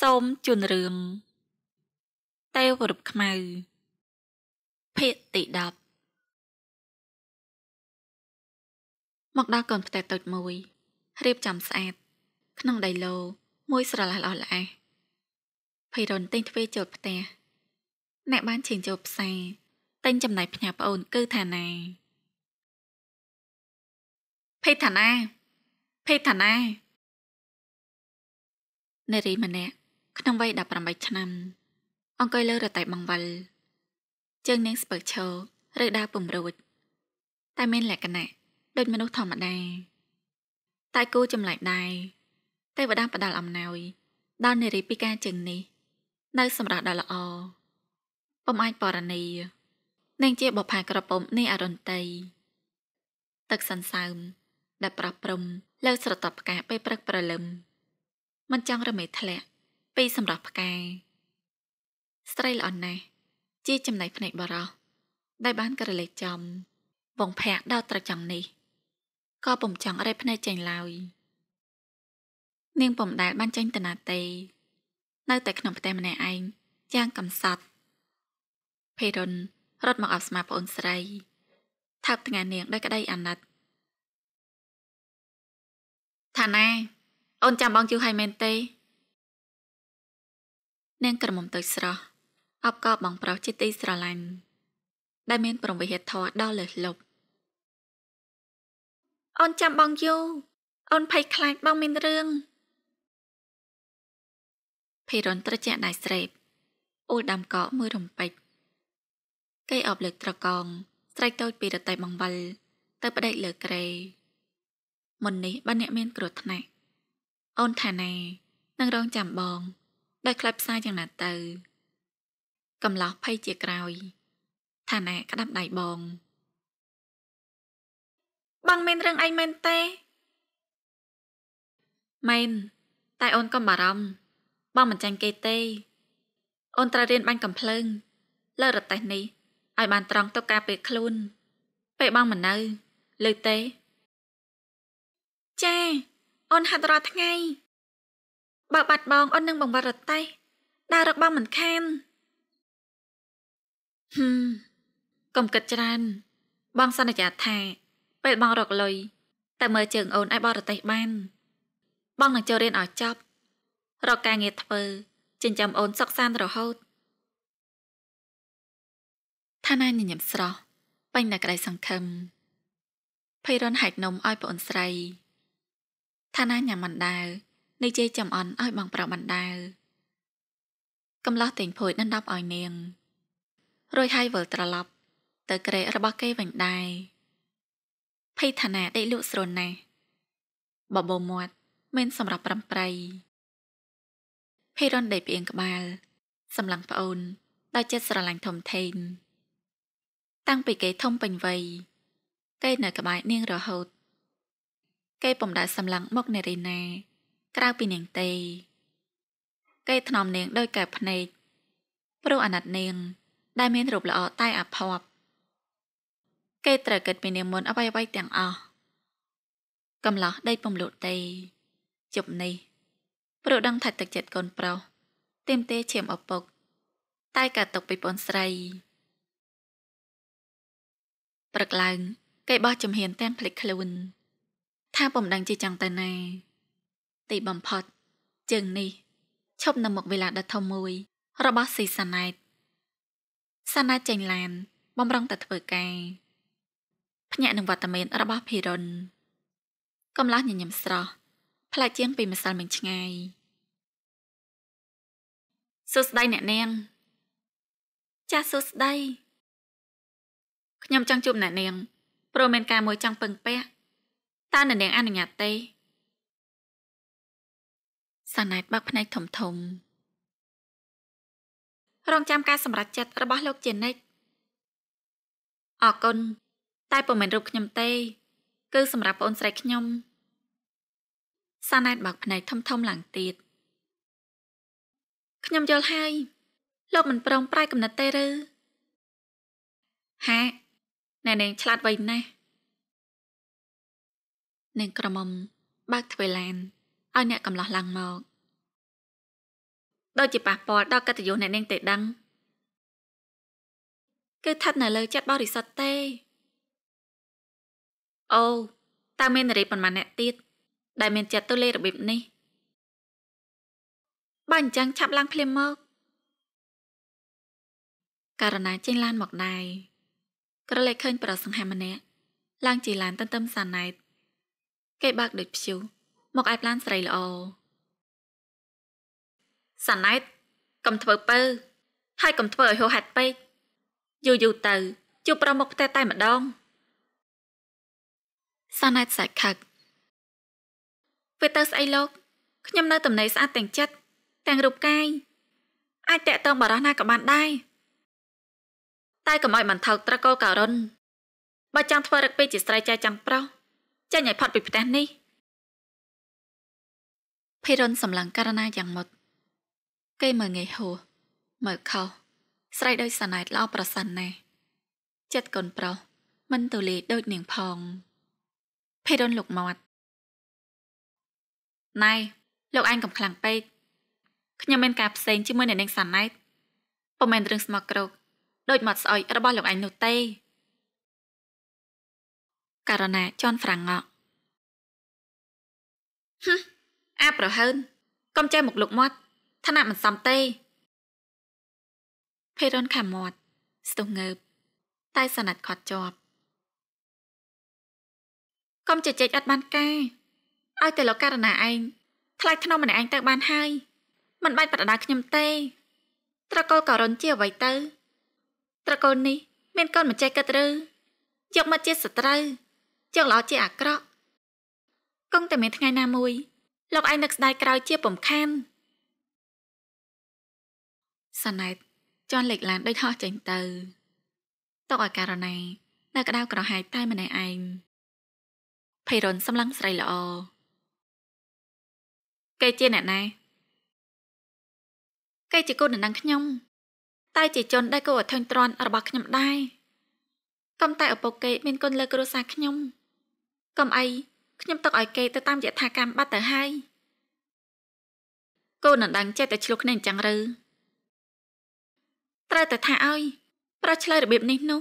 សូមជូនរឿងទេវរូបខ្មៅភាគទី10មកដល់កូនផ្ទះតូចមួយរៀបចំស្អាត ក្នុងដីឡូមួយ ស្រឡះល្អល្អះភីរុនទិញទ្វេចូលផ្ទះអ្នកបានឈិញចូលផ្សារទិញចំណាយផ្ញើប្អូនគឺថាណាភេថាណាភេថាណានារីម្នាក់ក្នុងវ័យ18ឆ្នាំអង្គុយលើរតែបង្វិលជើងនាងស្ពើឈរឬដើរពំរួចតែមានលក្ខណៈដូចមនុស្សធម្មតាតែគូចម្លែកដែរទេវតាផ្ដាល់អំណោយដល់នារីពីការជើងនេះនៅសម្រាប់ដល់ល្អពុំអាចបរនីនាងជាបផាក្រពំនៃអរុន្តីទឹកសន្សើមដែលប្រោះព្រំលើស្រទាប់ផ្កាពេលព្រឹកព្រលឹមមិនចង់រមេធ្លាក់ពីសម្រាប់ផ្កាស្រីល្អណាស់ជាចំណៃភ្នែកបរោះដែលបានក្រឡេកចំបងភ័ក្រដល់ត្រចង់នេះក៏ពុំចង់រេភ្នែកចេញឡើយនាងពំដែលបានចេញតណាទេនៅតែក្នុងផ្ទះម្នាក់ឯងយ៉ាងកំសត់ភេរុនរត់មកអបស្មាប្អូនស្រី ថាប់ថ្ងៃនាងដោយក្តីអាណិតថាណាអូនចាំបងយូរហើយមែនទេនាងក្រមុំតូចស្រស់អបកបបងប្រុសជាទីស្រឡាញ់ដែលមាន ប្រវិហិធរដល់លើសលប់អូនចាំបងយូរអូនភ័យខ្លាចបងមានរឿងភីរុនត្រជាក់ដៃស្រេបអ៊ូដាំកកមួយរំពេចកៃអបលើកត្រកងស្រែកតូចពីរតៃបង្វិលទៅប្តេកលើក្រេ មុននេះបើអ្នកមាន គ្រោះថ្នាក់ អូនថាណែនឹងរងចាំបងដោយខ្លាចផ្សាយយ៉ាងណាទៅកំឡោះភ័យជាក្រោយឋានៈក្តាប់ដៃបងបងមិនរឿងអីមែនទេ មែន តែអូនកុំបារម្ភបងមិនចាញ់គេទេអូនត្រូវរៀនបាញ់កំភ្លើងលើរទេះនេះឲ្យបានត្រង់ទៅការពេលខ្លួនពេលបងមិននៅលើទេចាអូនហាត់រាល់ថ្ងៃបើបាត់បងអូននឹងបង្វត្តរតេះដើររកបងមិនខានហឹមកុំគិតច្រើនបងសន្យាថា ពេលបងរកលុយតែមើលជើងអូនឲ្យបរទេសបាន បងនឹងចូលរៀនឲ្យចប់រកការងារធ្វើចិញ្ចឹមអូនសុខសាន្តរហូតថាណៃញញឹមស្រស់ពេញតែក្តីសង្ឃឹមភ័យរនហែកនំឲ្យប្អូនស្រីថាណៃញ៉ាំមិនដាវនៃជ័យចំអន់ឲ្យបងប្រុសបណ្ដាលកំឡោះតែងភួយដណ្ដប់ឲ្យនាងរួចហើយវិលត្រឡប់ ទៅក្រេរបស់គេវិញដែរភ័យថាណាដេកលក់ស្រនណាស់បបោមាត់មិនសម្រាប់ប្រំប្រៃភីរ៉ុនដេកផ្អៀងក្បាល សម្លឹងប្អូនដោយចិត្តស្រឡាញ់ធំធេងតាំងពីគេធំពេញវ័យគេនៅក្បែរនាងរហូតគេពំដាសម្លឹងមកនារីណាក្រៅពីនាងទេគេថ្នមនាងដោយកែបភ្នែកព្រោះអាណិតនាងដែលមានរូបល្អតែអភ័ព្វគេ ត្រូវគិតពីនាងមុនអ្វីៗទាំងអស់កំឡោះដេកពំលូតទេជប់នេះ ព្រោះដឹងថាទឹកចិត្តកូនប្រុសទៀមទេឈាមឪពុក តែកាត់ទុកពីពនស្រីព្រឹកឡើងគេបោះជំហានទាំងភ្លេចខ្លួន ថាពំដឹងជាចង់ទៅណាទីបំផុតជើងនេះឈប់នៅមុខវេលាដ៏ធំមួយ របស់ស៊ីសាណែតសាណែតចេញឡាន បំរុងតែធ្វើការ ភ្នាក់នឹងវត្តមានរបស់ភិរុនកំឡោះញញឹមស្រស់ផ្លែជាង ពីម្សិលមិញឆ្ងាយសួស្ដីអ្នកនាង ចាស់សួស្ដីខ្ញុំចង់ជួបអ្នកនាងព្រោះមានការមួយចង់ពឹងពាក់តើអ្នកនាងអនុញ្ញាតទេសាណែតបើកភ្នែកធំធំរងចាំការសម្រេចចិត្តរបស់ លោកជានិច្ចអរគុណតែពុំមែនរូបខ្ញុំទេ គឺ សម្រាប់ប្អូនស្រីខ្ញុំសាណែតបើកភ្នែកធំធំឡើងទៀតខ្ញុំយល់ហើយលោកមិនប្រងប្រែកំណត់ទេឬហាអ្នកនាងឆ្លាតវៃណាស់នាងក្រមុំបើកទ្វេឡានឲ្យអ្នកកំឡោះឡើងមកដូចជាប៉ះពាល់ដល់កិត្តិយសអ្នកនាងទេដឹង គឺស្ថិតនៅលើចិត្តបរិសុទ្ធទេអូតើមាននារីប៉ុន្មានអ្នកទៀតដែលមានចិត្តទូលាយរបៀបនេះបើអញ្ចឹងឆាប់ឡើងភ្លាមមកករណីចេញឡានមកដែរក្រឡេកឃើញ ប្រុសសង្ហាម្នាក់ឡើងជាឡានតន្ទឹមសាណែតគេបើកដូចព្យុះមកឯឡានស្រីល្អសាណែតកុំធ្វើពើហើយកុំធ្វើឲ្យហួហាត់ពេកយូរយូរទៅជួបប្រមុខផ្ទះតែម្ដងសាណែតសាច់ខឹកពេលទៅស្អីលោកខ្ញុំនៅតំណេស្អាតទាំងចិត្តទាំងរូបកាយអាចតាក់ទងបារោះណាក៏បានដែរតែកុំឲ្យបន្ថោកត្រកូលការុនបើចង់ធ្វើរឹកពេកជាស្រីចាចាំប្រុសចាញ់ឲ្យផុតពីផ្ទះនេះភិរុនសម្លឹងករណាយ៉ាងមុត គេមើងងាយហួរមើលខុសស្រីដោយសណែតល្អប្រសិនណាស់ចិត្តកូនប្រុសមិនទូលាយដូចនាងផងភិរុនលោកមាត់ណៃលោកអញកំខ្លាំងពេកខ្ញុំមានការផ្សេងជាមួយអ្នកនាងសាណែតពុំមែនរឿងស្មោះគ្រោកដូចមាត់ស្អុយរបស់លោកអញនោះទេករណីជន់ហ្វ្រាំងងក់ហឹមអាប្រហើនកុំចេះមកលុកមាត់ឋានៈមិនសមទេ ភេរុនខាមាត់ស្ទុះងើប តែសណាត់ខត់ជាប់កុំជជែកអត់បានការឲ្យតែលោកករណីឯងថ្លៃថ្នមម្នាក់ឯងទៅបានហើយមិនបាច់បដដៅខ្ញុំទេ ត្រកូលក៏រុនជាអ្វីទៅ ត្រកូលនេះមានកូនមិនចេះគិតឬយកមកជាសត្រូវយកល្អជាអាក្រក់កុងតែមានថ្ងៃណាមួយលោកឯងនឹកស្ដាយក្រោយជាពំខានសាណែតជន់លេខឡានដូចហោះចេញទៅຕົកឲ្យការណីនៅក្តៅក្រហាយតែម្នាក់ឯងភ័យរនសម្លឹងស្រីល្អគេជាអ្នកណាគេជាកូននឹងខ្ញុំតែជាជនដែលគូអធិញទ្រាន់របស់ខ្ញុំដែរកំតែឪពុកគេមានគុណលើគ្រួសារខ្ញុំកំអីខ្ញុំទុកឲ្យគេទៅតាមយថាកម្មបាត់ទៅហើយកូននឹងដឹងចេះតែឆ្លោះគ្នាអញ្ចឹងឬត្រូវតែថាឲ្យ ប្រោះឆ្លើយរបៀបនេះនោះ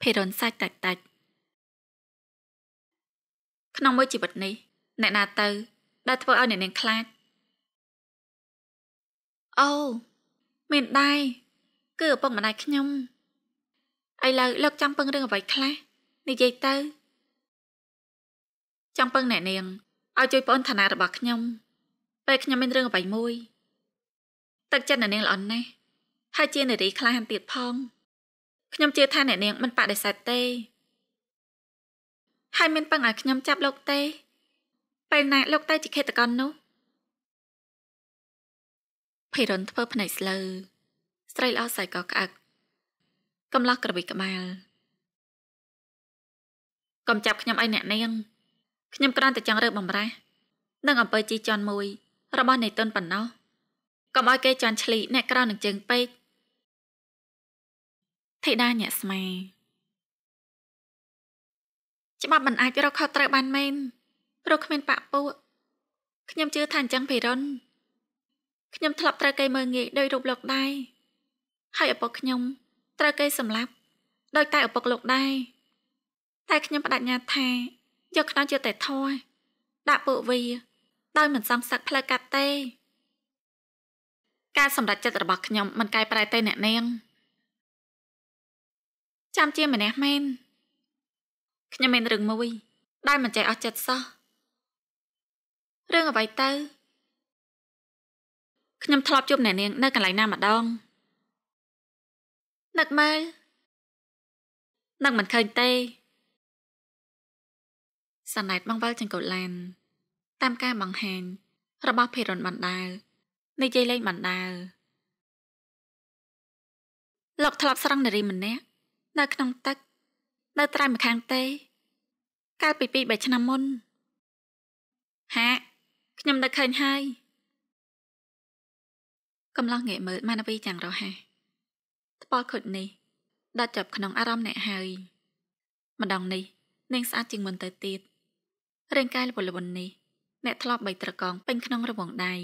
ភេរុនសាច់តាច់តាច់ក្នុងមួយជីវិតនេះអ្នកណាទៅ ដែលធ្វើឲ្យអ្នកនាងខ្លាចអូមានដែរគឺឪពុកម្ដាយខ្ញុំឥឡូវលោកចង់ពឹងរឿងអ្វីខ្លះនិយាយទៅចង់ពឹងអ្នកនាងឲ្យជួយប្អូនឋានៈរបស់ខ្ញុំពេលខ្ញុំមានរឿងអ្វីមួយទឹកចិត្តអ្នកនាងល្អណាស់ហើយជានារីក្លាហានទៀតផងខ្ញុំជឿថាអ្នកនាងមិនបដិសេធទេហើយមានពឹងឲ្យខ្ញុំចាប់លោកទេពេលណាលោកទៅជាឃាតករនោះភីរុនធ្វើភ្នែកស្លើស្រីល្អសៃក៏ក្អឹកកំឡោះក្រវិក្បាលកុំចាប់ខ្ញុំឲ្យអ្នកនាងខ្ញុំគ្រាន់តែចង់រើបំរះនឹងអំពើជីចន់មួយរបស់នៃតុនប៉ុណ្ណោះកុំឲ្យ គេចន់ឆ្លីអ្នកក្រនឹងជើងពេកធីតាញាក់ស្មាច្បាប់មិនអាចរកខុសត្រូវបានមែនព្រោះគ្មានបាក់ពួកខ្ញុំជឿថាអញ្ចឹងភិរុនខ្ញុំធ្លាប់ត្រូវគេមើលងាយដោយរូបលោកដែរហើយឪពុកខ្ញុំត្រូវគេសម្លាប់ ដោយតែឪពុកលោកដែរតែខ្ញុំបដិញ្ញាថាយកខ្នងយកតែធေါ်ដាក់ពួកវាដោយមិនសង្សឹកផ្លូវកាត់ទេការសម្រេចចិត្តរបស់ខ្ញុំមិនកែប្រែទេអ្នកនាងចាំជាម្នាក់មែនខ្ញុំមានរឿងមួយដែលមិនចេះអស់ចិត្តសោះរឿងអ្វីទៅខ្ញុំធ្លាប់ជួបអ្នកនាង នៅកន្លែងណាម្ដងនឹកមើលនឹកមិនឃើញទេសណែតបងវ៉ាល់ចង្កូតឡានតាមការបង្ហាញរបស់ភិរុនបណ្ដាលនិយាយលេងបណ្ដាលលោកធ្លាប់ស្រង់នារីម្នាក់នៅក្នុងទឹកនៅត្រែម្ខាងទេ កាលពី2 3ឆ្នាំមុនហាក់ខ្ញុំនឹកឃើញហើយ កំឡោះងាកមើលម៉ានវីយ៉ាងរហ័សថ្ពាល់ខុចនេះដត់ចាប់ក្នុងអារម្មណ៍អ្នកហើយម្ដងនេះនាងស្អាតជាងមុនទៅទៀតរាងកាយល្វល្វននេះអ្នកធ្លាប់បីត្រកងពេញក្នុងរបងដៃ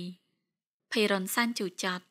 ភីរ៉ុនសានជូចត់